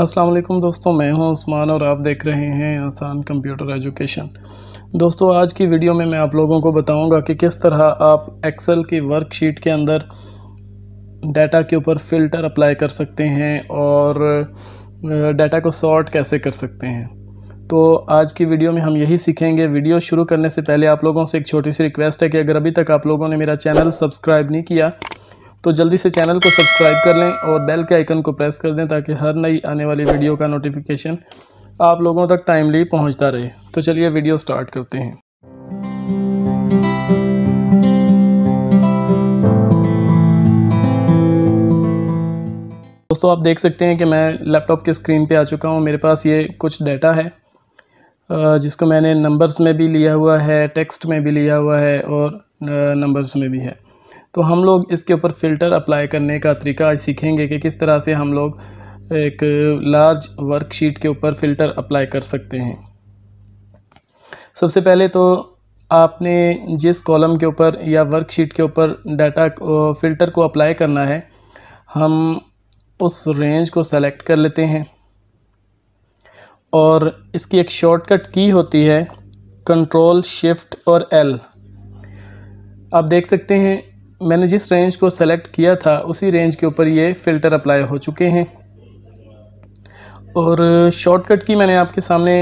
असलम दोस्तों मैं हूं उस्मान और आप देख रहे हैं आसान कंप्यूटर एजुकेशन दोस्तों आज की वीडियो में मैं आप लोगों को बताऊंगा कि किस तरह आप एक्सेल की वर्कशीट के अंदर डाटा के ऊपर फ़िल्टर अप्लाई कर सकते हैं और डाटा को सॉर्ट कैसे कर सकते हैं तो आज की वीडियो में हम यही सीखेंगे वीडियो शुरू करने से पहले आप लोगों से एक छोटी सी रिक्वेस्ट है कि अगर अभी तक आप लोगों ने मेरा चैनल सब्सक्राइब नहीं किया तो जल्दी से चैनल को सब्सक्राइब कर लें और बेल के आइकन को प्रेस कर दें ताकि हर नई आने वाली वीडियो का नोटिफिकेशन आप लोगों तक टाइमली पहुंचता रहे तो चलिए वीडियो स्टार्ट करते हैं दोस्तों आप देख सकते हैं कि मैं लैपटॉप के स्क्रीन पे आ चुका हूँ मेरे पास ये कुछ डाटा है जिसको मैंने नंबर्स में भी लिया हुआ है टेक्स्ट में भी लिया हुआ है और नंबर्स में भी है तो हम लोग इसके ऊपर फ़िल्टर अप्लाई करने का तरीका सीखेंगे कि किस तरह से हम लोग एक लार्ज वर्कशीट के ऊपर फ़िल्टर अप्लाई कर सकते हैं सबसे पहले तो आपने जिस कॉलम के ऊपर या वर्कशीट के ऊपर डाटा फ़िल्टर को अप्लाई करना है हम उस रेंज को सेलेक्ट कर लेते हैं और इसकी एक शॉर्टकट की होती है कंट्रोल शिफ्ट और एल आप देख सकते हैं मैंने जिस रेंज को सेलेक्ट किया था उसी रेंज के ऊपर ये फ़िल्टर अप्लाई हो चुके हैं और शॉर्टकट की मैंने आपके सामने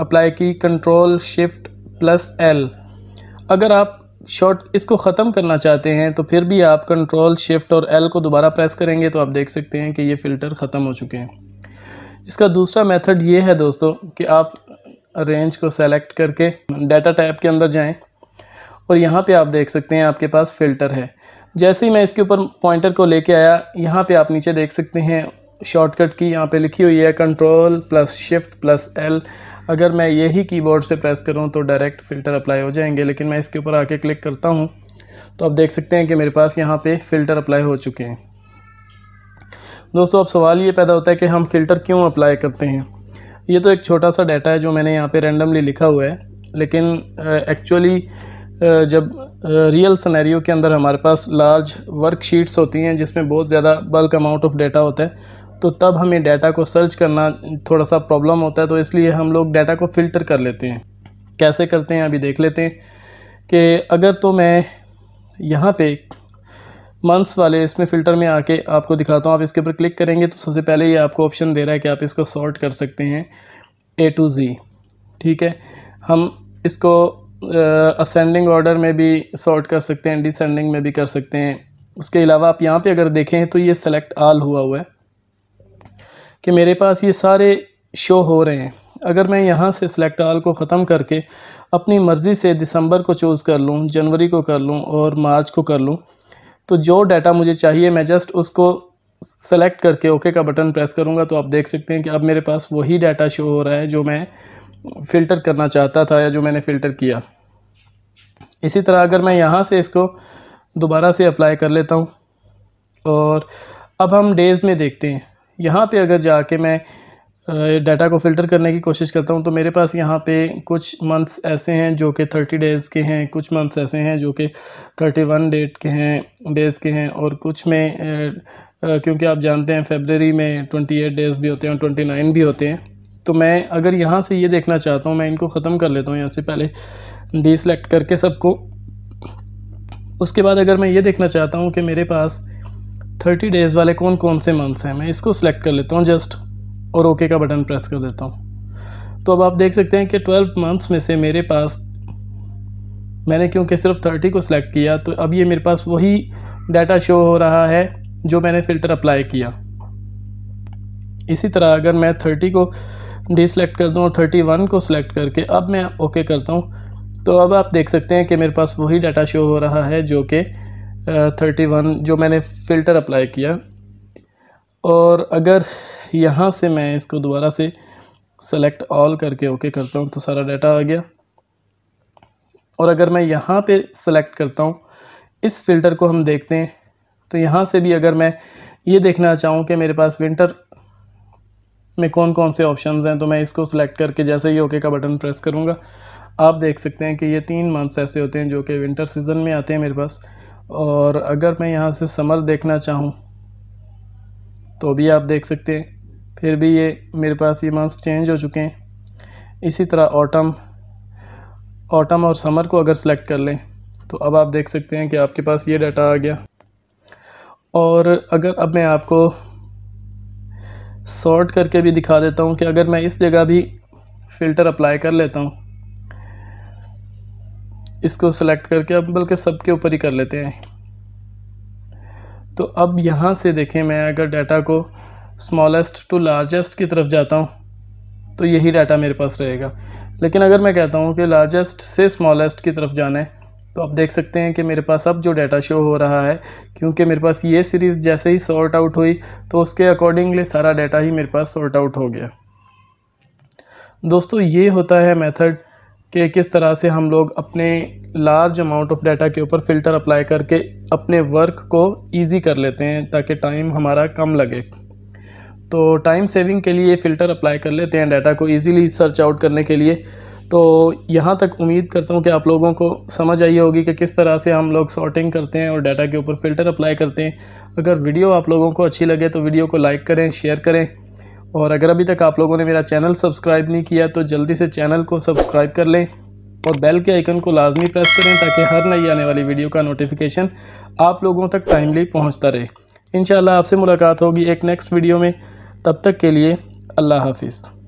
अप्लाई की कंट्रोल शिफ्ट प्लस एल अगर आप शॉर्ट इसको ख़त्म करना चाहते हैं तो फिर भी आप कंट्रोल शिफ्ट और एल को दोबारा प्रेस करेंगे तो आप देख सकते हैं कि ये फ़िल्टर ख़त्म हो चुके हैं इसका दूसरा मेथड ये है दोस्तों कि आप रेंज को सेलेक्ट करके डाटा टाइप के अंदर जाएं और यहाँ पे आप देख सकते हैं आपके पास फ़िल्टर है जैसे ही मैं इसके ऊपर पॉइंटर को लेके आया यहाँ पे आप नीचे देख सकते हैं शॉर्टकट की यहाँ पे लिखी हुई है control plus shift plus L अगर मैं यही कीबोर्ड से प्रेस करूँ तो डायरेक्ट फ़िल्टर अप्लाई हो जाएंगे लेकिन मैं इसके ऊपर आके क्लिक करता हूँ तो आप देख सकते हैं कि मेरे पास यहाँ पर फ़िल्टर अप्लाई हो चुके हैं दोस्तों अब सवाल ये पैदा होता है कि हम फ़िल्टर क्यों अप्लाई करते हैं ये तो एक छोटा सा डाटा है जो मैंने यहाँ पर रेंडमली लिखा हुआ है लेकिन एक्चुअली uh, जब रियल सनेरियो के अंदर हमारे पास लार्ज वर्कशीट्स होती हैं जिसमें बहुत ज़्यादा बल्क अमाउंट ऑफ डेटा होता है तो तब हमें डेटा को सर्च करना थोड़ा सा प्रॉब्लम होता है तो इसलिए हम लोग डेटा को फ़िल्टर कर लेते हैं कैसे करते हैं अभी देख लेते हैं कि अगर तो मैं यहाँ पे मंथ्स वाले इसमें फ़िल्टर में आके आपको दिखाता हूँ आप इसके ऊपर क्लिक करेंगे तो सबसे पहले ये आपको ऑप्शन दे रहा है कि आप इसको सॉर्ट कर सकते हैं ए टू ज़ी ठीक है हम इसको असेंडिंग ऑर्डर में भी सॉर्ट कर सकते हैं डिसेंडिंग में भी कर सकते हैं उसके अलावा आप यहाँ पे अगर देखें तो ये सेलेक्ट आल हुआ हुआ है कि मेरे पास ये सारे शो हो रहे हैं अगर मैं यहाँ से सेलेक्ट आल को ख़त्म करके अपनी मर्ज़ी से दिसंबर को चूज़ कर लूँ जनवरी को कर लूँ और मार्च को कर लूँ तो जो डाटा मुझे चाहिए मैं जस्ट उसको सेलेक्ट करके ओके का बटन प्रेस करूँगा तो आप देख सकते हैं कि अब मेरे पास वही डाटा शो हो रहा है जो मैं फ़िल्टर करना चाहता था या जो मैंने फ़िल्टर किया इसी तरह अगर मैं यहाँ से इसको दोबारा से अप्लाई कर लेता हूँ और अब हम डेज़ में देखते हैं यहाँ पे अगर जाके मैं डाटा को फ़िल्टर करने की कोशिश करता हूँ तो मेरे पास यहाँ पे कुछ मंथ्स ऐसे हैं जो कि थर्टी डेज़ के हैं कुछ मंथ्स ऐसे हैं जो कि थर्टी वन डेट के हैं डेज़ के हैं और कुछ में क्योंकि आप जानते हैं फेबररी में ट्वेंटी एट डेज़ भी होते हैं और ट्वेंटी नाइन भी होते हैं तो मैं अगर यहाँ से ये देखना चाहता हूँ मैं इनको ख़त्म कर लेता हूँ यहाँ से पहले डी सेलेक्ट करके सबको उसके बाद अगर मैं ये देखना चाहता हूँ कि मेरे पास थर्टी डेज़ वाले कौन कौन से मंथ्स हैं मैं इसको सिलेक्ट कर लेता हूँ जस्ट और ओके का बटन प्रेस कर देता हूँ तो अब आप देख सकते हैं कि ट्वेल्व मंथ्स में से मेरे पास मैंने क्योंकि सिर्फ थर्टी को सिलेक्ट किया तो अब ये मेरे पास वही डाटा शो हो रहा है जो मैंने फ़िल्टर अप्लाई किया इसी तरह अगर मैं थर्टी को डी सेलेक्ट कर दूँ और थर्टी वन को सिलेक्ट करके अब मैं ओके okay करता हूँ तो अब आप देख सकते हैं कि मेरे पास वही डाटा शो हो रहा है जो कि थर्टी वन जो मैंने फ़िल्टर अप्लाई किया और अगर यहाँ से मैं इसको दोबारा से सेलेक्ट ऑल करके ओके okay करता हूँ तो सारा डाटा आ गया और अगर मैं यहाँ पे सेलेक्ट करता हूँ इस फ़िल्टर को हम देखते हैं तो यहाँ से भी अगर मैं ये देखना चाहूँ कि मेरे पास विंटर મે કોન કોન સે ઓપ્શન્સ હે તો મે ઇસકો સિલેક્ટ કરકે જસે યે ઓકે કા બટન પ્રેસ કરુંગા આપ દેખ સકતે હે કે યે 3 મંસહેસે હોતે હે જો કે વિન્ટર સીઝન મે આતે હે મેરે પાસે ઓર અગર મે યહા સે સમર દેખના ચાહું તો ભી આપ દેખ સકતે હે ફિર ભી યે મેરે પાસે ય મંસ ચેન્જ હો ચુકે હે ઇસી તરહ ઓટમ ઓટમ ઓર સમર કો અગર સિલેક્ટ કર લે તો અબ આપ દેખ સકતે હે કે આપકે પાસ યે ડેટા આ ગયા ઓર અગર અબ મે આપકો शॉर्ट करके भी दिखा देता हूँ कि अगर मैं इस जगह भी फ़िल्टर अप्लाई कर लेता हूँ इसको सेलेक्ट करके अब बल्कि सब के ऊपर ही कर लेते हैं तो अब यहाँ से देखें मैं अगर डाटा को स्मॉलेस्ट टू लार्जेस्ट की तरफ जाता हूँ तो यही डाटा मेरे पास रहेगा लेकिन अगर मैं कहता हूँ कि लार्जेस्ट से स्मॉलेस्ट की तरफ जाना है तो आप देख सकते हैं कि मेरे पास अब जो डाटा शो हो रहा है क्योंकि मेरे पास ये सीरीज़ जैसे ही सॉर्ट आउट हुई तो उसके अकॉर्डिंगली सारा डाटा ही मेरे पास सॉर्ट आउट हो गया दोस्तों ये होता है मेथड कि किस तरह से हम लोग अपने लार्ज अमाउंट ऑफ डाटा के ऊपर फ़िल्टर अप्लाई करके अपने वर्क को ईजी कर लेते हैं ताकि टाइम हमारा कम लगे तो टाइम सेविंग के लिए फ़िल्टर अप्लाई कर लेते हैं डाटा को ईजिली सर्च आउट करने के लिए तो यहाँ तक उम्मीद करता हूँ कि आप लोगों को समझ आई होगी कि किस तरह से हम लोग सॉर्टिंग करते हैं और डाटा के ऊपर फ़िल्टर अप्लाई करते हैं अगर वीडियो आप लोगों को अच्छी लगे तो वीडियो को लाइक करें शेयर करें और अगर अभी तक आप लोगों ने मेरा चैनल सब्सक्राइब नहीं किया तो जल्दी से चैनल को सब्सक्राइब कर लें और बेल के आइकन को लाजमी प्रेस करें ताकि हर नई आने वाली वीडियो का नोटिफिकेशन आप लोगों तक टाइमली पहुँचता रहे इन आपसे मुलाकात होगी एक नेक्स्ट वीडियो में तब तक के लिए अल्लाह हाफिज़